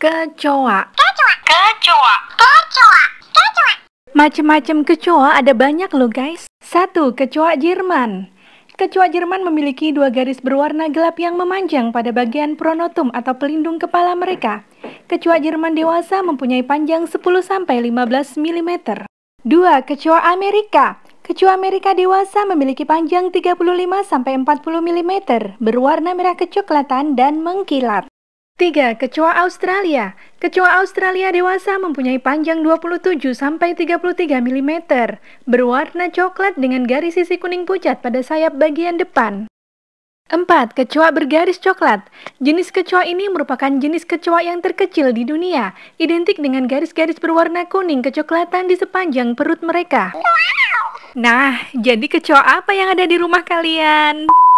kecoa. Kecoa. Kecoa. Kecoa. Kecoa. Macam-macam kecoa ada banyak loh guys. Satu, kecoa Jerman. Kecoa Jerman memiliki dua garis berwarna gelap yang memanjang pada bagian pronotum atau pelindung kepala mereka. Kecoa Jerman dewasa mempunyai panjang 10-15 mm. dua Kecoa Amerika Kecoa Amerika dewasa memiliki panjang 35-40 mm, berwarna merah kecoklatan dan mengkilat. 3. Kecoa Australia Kecoa Australia dewasa mempunyai panjang 27-33 mm, berwarna coklat dengan garis sisi kuning pucat pada sayap bagian depan. 4. Kecoa bergaris coklat. Jenis kecoa ini merupakan jenis kecoa yang terkecil di dunia, identik dengan garis-garis berwarna kuning kecoklatan di sepanjang perut mereka. Nah, jadi kecoa apa yang ada di rumah kalian?